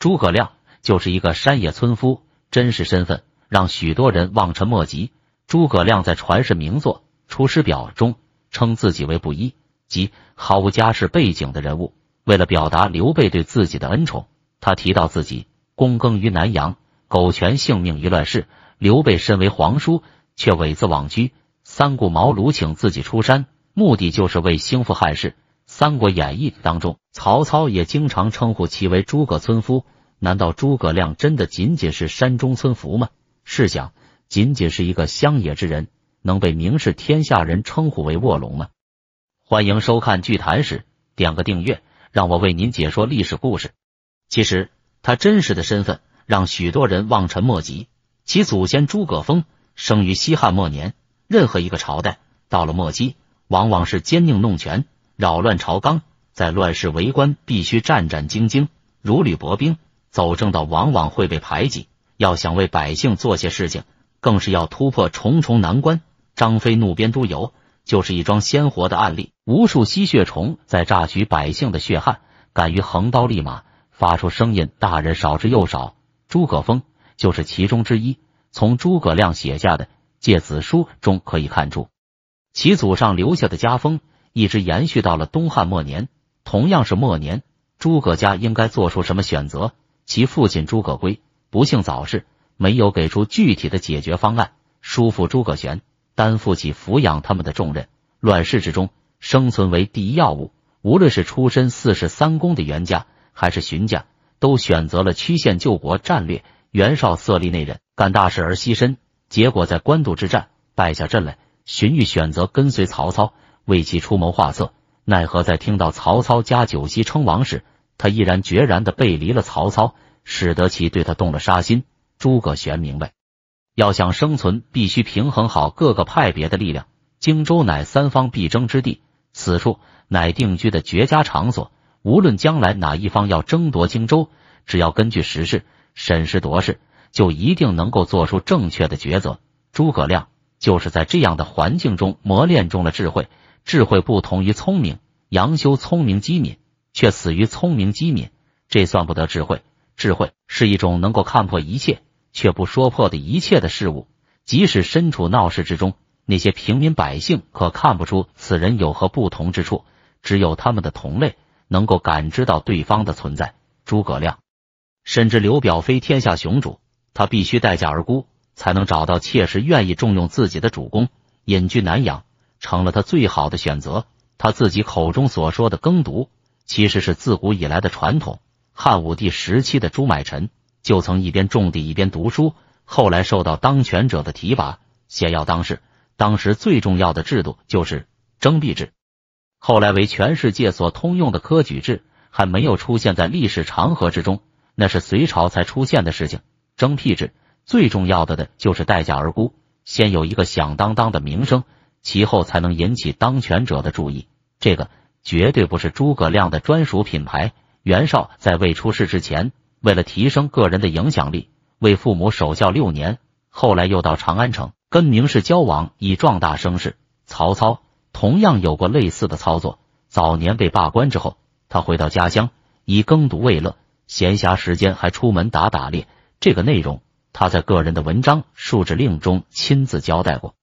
诸葛亮就是一个山野村夫，真实身份让许多人望尘莫及。诸葛亮在传世名作《出师表》中称自己为布衣，即毫无家世背景的人物。为了表达刘备对自己的恩宠，他提到自己躬耕于南阳，苟全性命于乱世。刘备身为皇叔，却委自往居，三顾茅庐请自己出山，目的就是为兴复汉室。《三国演义》当中，曹操也经常称呼其为诸葛村夫。难道诸葛亮真的仅仅是山中村夫吗？试想，仅仅是一个乡野之人，能被名士天下人称呼为卧龙吗？欢迎收看《剧谈史》，点个订阅，让我为您解说历史故事。其实，他真实的身份让许多人望尘莫及。其祖先诸葛丰生于西汉末年，任何一个朝代到了末期，往往是奸佞弄权。扰乱朝纲，在乱世为官，必须战战兢兢，如履薄冰。走正道，往往会被排挤；要想为百姓做些事情，更是要突破重重难关。张飞怒鞭督邮，就是一桩鲜活的案例。无数吸血虫在榨取百姓的血汗，敢于横刀立马，发出声音。大人少之又少，诸葛丰就是其中之一。从诸葛亮写下的《诫子书》中可以看出，其祖上留下的家风。一直延续到了东汉末年，同样是末年，诸葛家应该做出什么选择？其父亲诸葛珪不幸早逝，没有给出具体的解决方案。叔父诸葛玄担负起抚养他们的重任。乱世之中，生存为第一要务。无论是出身四世三公的袁家，还是荀家，都选择了曲线救国战略。袁绍色厉内荏，干大事而牺牲，结果在官渡之战败下阵来。荀彧选择跟随曹操。为其出谋划策，奈何在听到曹操加九锡称王时，他毅然决然的背离了曹操，使得其对他动了杀心。诸葛玄明白，要想生存，必须平衡好各个派别的力量。荆州乃三方必争之地，此处乃定居的绝佳场所。无论将来哪一方要争夺荆州，只要根据时势，审时度势，就一定能够做出正确的抉择。诸葛亮就是在这样的环境中磨练中了智慧。智慧不同于聪明，杨修聪明机敏，却死于聪明机敏，这算不得智慧。智慧是一种能够看破一切却不说破的一切的事物。即使身处闹市之中，那些平民百姓可看不出此人有何不同之处，只有他们的同类能够感知到对方的存在。诸葛亮深知刘表非天下雄主，他必须待价而沽，才能找到切实愿意重用自己的主公。隐居南阳。成了他最好的选择。他自己口中所说的耕读，其实是自古以来的传统。汉武帝时期的朱买臣就曾一边种地一边读书，后来受到当权者的提拔，先要当世。当时最重要的制度就是征辟制，后来为全世界所通用的科举制还没有出现在历史长河之中，那是隋朝才出现的事情。征辟制最重要的的就是待价而沽，先有一个响当当的名声。其后才能引起当权者的注意，这个绝对不是诸葛亮的专属品牌。袁绍在未出世之前，为了提升个人的影响力，为父母守孝六年，后来又到长安城跟名士交往，以壮大声势。曹操同样有过类似的操作，早年被罢官之后，他回到家乡以耕读为乐，闲暇时间还出门打打猎。这个内容，他在个人的文章《述志令》中亲自交代过。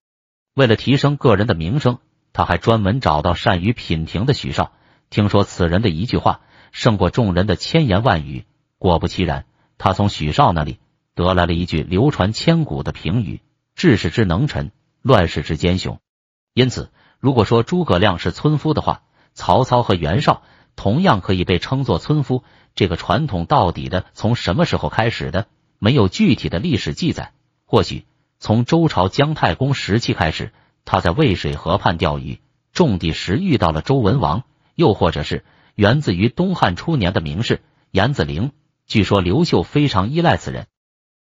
为了提升个人的名声，他还专门找到善于品评的许绍。听说此人的一句话胜过众人的千言万语。果不其然，他从许绍那里得来了一句流传千古的评语：“治世之能臣，乱世之奸雄。”因此，如果说诸葛亮是村夫的话，曹操和袁绍同样可以被称作村夫。这个传统到底的从什么时候开始的？没有具体的历史记载。或许。从周朝姜太公时期开始，他在渭水河畔钓鱼，种地时遇到了周文王，又或者是源自于东汉初年的名士颜子陵。据说刘秀非常依赖此人，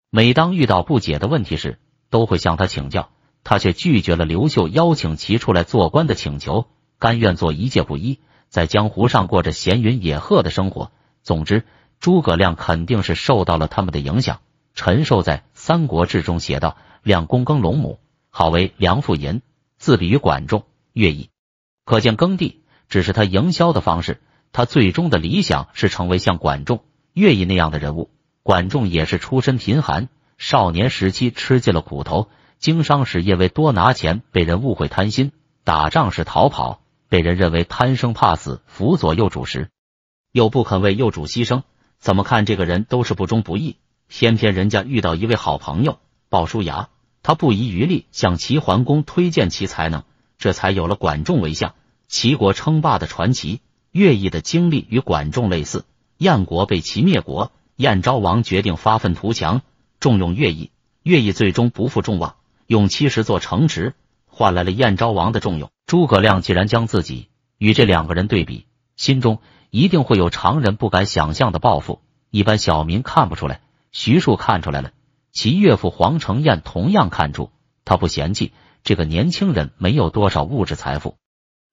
每当遇到不解的问题时，都会向他请教，他却拒绝了刘秀邀请其出来做官的请求，甘愿做一介布衣，在江湖上过着闲云野鹤的生活。总之，诸葛亮肯定是受到了他们的影响。陈寿在《三国志》中写道。两公耕龙母，号为梁父吟，自比于管仲、乐毅。可见耕地只是他营销的方式，他最终的理想是成为像管仲、乐毅那样的人物。管仲也是出身贫寒，少年时期吃尽了苦头，经商时因为多拿钱被人误会贪心，打仗时逃跑被人认为贪生怕死，辅佐幼主时又不肯为幼主牺牲，怎么看这个人都是不忠不义。偏偏人家遇到一位好朋友鲍叔牙。他不遗余力向齐桓公推荐其才能，这才有了管仲为相，齐国称霸的传奇。乐毅的经历与管仲类似，燕国被齐灭国，燕昭王决定发愤图强，重用乐毅。乐毅最终不负众望，用七十座城池换来了燕昭王的重用。诸葛亮既然将自己与这两个人对比，心中一定会有常人不敢想象的抱负。一般小民看不出来，徐庶看出来了。其岳父黄承彦同样看出，他不嫌弃这个年轻人没有多少物质财富，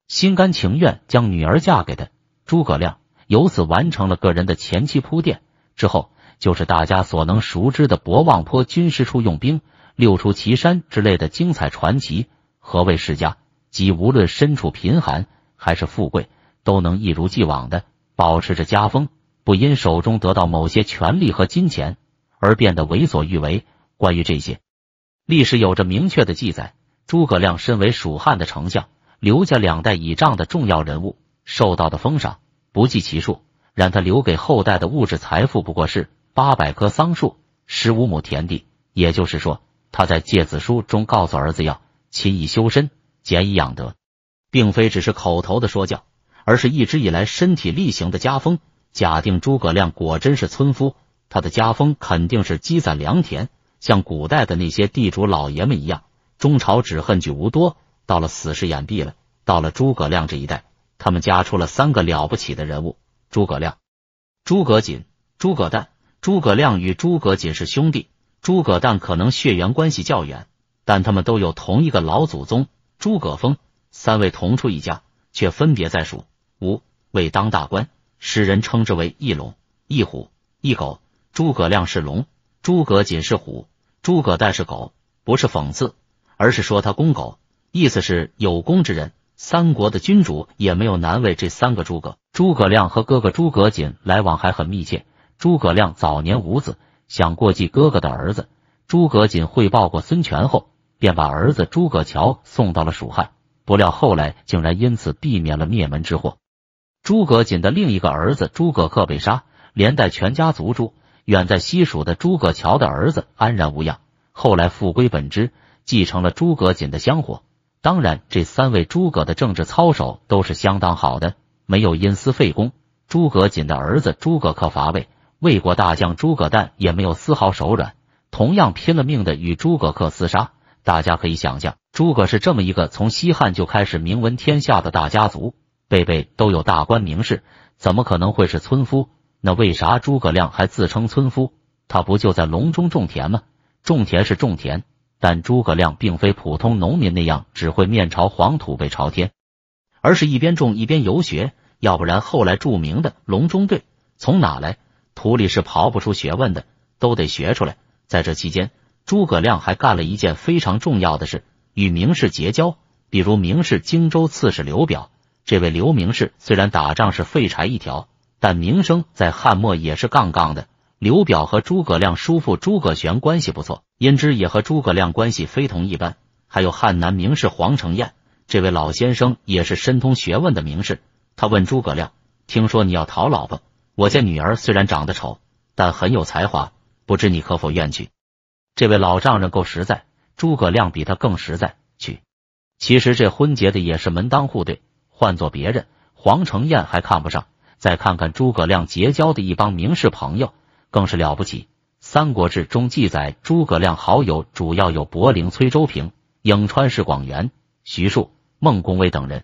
心甘情愿将女儿嫁给他。诸葛亮由此完成了个人的前期铺垫，之后就是大家所能熟知的博望坡军师出用兵、六出祁山之类的精彩传奇。何谓世家？即无论身处贫寒还是富贵，都能一如既往的保持着家风，不因手中得到某些权力和金钱。而变得为所欲为。关于这些，历史有着明确的记载。诸葛亮身为蜀汉的丞相，刘家两代倚仗的重要人物，受到的封赏不计其数。然他留给后代的物质财富不过是八百棵桑树、十五亩田地。也就是说，他在《诫子书》中告诉儿子要勤以修身、俭以养德，并非只是口头的说教，而是一直以来身体力行的家风。假定诸葛亮果真是村夫。他的家风肯定是积攒良田，像古代的那些地主老爷们一样。中朝只恨举无多，到了死时眼闭了。到了诸葛亮这一代，他们家出了三个了不起的人物：诸葛亮、诸葛瑾、诸葛诞。诸葛亮与诸葛瑾是兄弟，诸葛诞可能血缘关系较远，但他们都有同一个老祖宗诸葛丰。三位同出一家，却分别在蜀、吴为当大官，世人称之为一龙、一虎、一狗。诸葛亮是龙，诸葛瑾是虎，诸葛诞是狗，不是讽刺，而是说他公狗，意思是有功之人，三国的君主也没有难为这三个诸葛。诸葛亮和哥哥诸葛瑾来往还很密切。诸葛亮早年无子，想过继哥哥的儿子诸葛瑾汇报过孙权后，便把儿子诸葛乔送到了蜀汉，不料后来竟然因此避免了灭门之祸。诸葛瑾的另一个儿子诸葛恪被杀，连带全家族诛。远在西蜀的诸葛乔的儿子安然无恙，后来复归本质，继承了诸葛瑾的香火。当然，这三位诸葛的政治操守都是相当好的，没有因私废公。诸葛瑾的儿子诸葛恪伐魏，魏国大将诸葛诞也没有丝毫手软，同样拼了命的与诸葛恪厮杀。大家可以想象，诸葛是这么一个从西汉就开始名闻天下的大家族，辈辈都有大官名士，怎么可能会是村夫？那为啥诸葛亮还自称村夫？他不就在隆中种田吗？种田是种田，但诸葛亮并非普通农民那样只会面朝黄土背朝天，而是一边种一边游学。要不然后来著名的隆中对从哪来？土里是刨不出学问的，都得学出来。在这期间，诸葛亮还干了一件非常重要的事——与名士结交，比如名士荆州刺史刘表。这位刘名士虽然打仗是废柴一条。但名声在汉末也是杠杠的。刘表和诸葛亮叔父诸葛玄关系不错，因之也和诸葛亮关系非同一般。还有汉南名士黄承彦，这位老先生也是深通学问的名士。他问诸葛亮：“听说你要讨老婆，我家女儿虽然长得丑，但很有才华，不知你可否愿娶？”这位老丈人够实在，诸葛亮比他更实在。娶，其实这婚结的也是门当户对。换做别人，黄承彦还看不上。再看看诸葛亮结交的一帮名士朋友，更是了不起。《三国志》中记载，诸葛亮好友主要有柏陵崔州平、颍川市广元、徐庶、孟公威等人。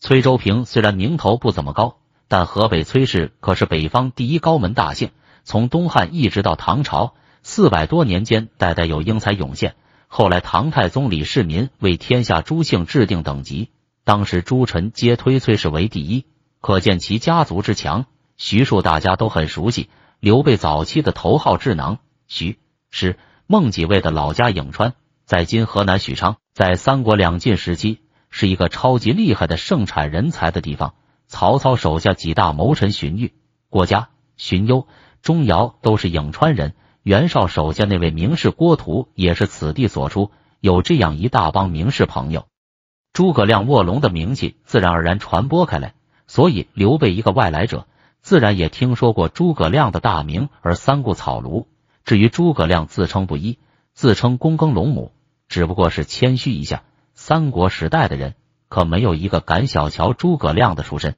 崔州平虽然名头不怎么高，但河北崔氏可是北方第一高门大姓，从东汉一直到唐朝四百多年间，代代有英才涌现。后来唐太宗李世民为天下诸姓制定等级，当时诸臣皆推崔氏为第一。可见其家族之强。徐庶大家都很熟悉，刘备早期的头号智囊徐、师、孟几位的老家颍川，在今河南许昌，在三国两晋时期是一个超级厉害的盛产人才的地方。曹操手下几大谋臣荀彧、郭嘉、荀攸、钟繇都是颍川人，袁绍手下那位名士郭图也是此地所出。有这样一大帮名士朋友，诸葛亮卧龙的名气自然而然传播开来。所以，刘备一个外来者，自然也听说过诸葛亮的大名，而三顾草庐。至于诸葛亮自称不一，自称躬耕陇亩，只不过是谦虚一下。三国时代的人，可没有一个敢小瞧诸葛亮的出身。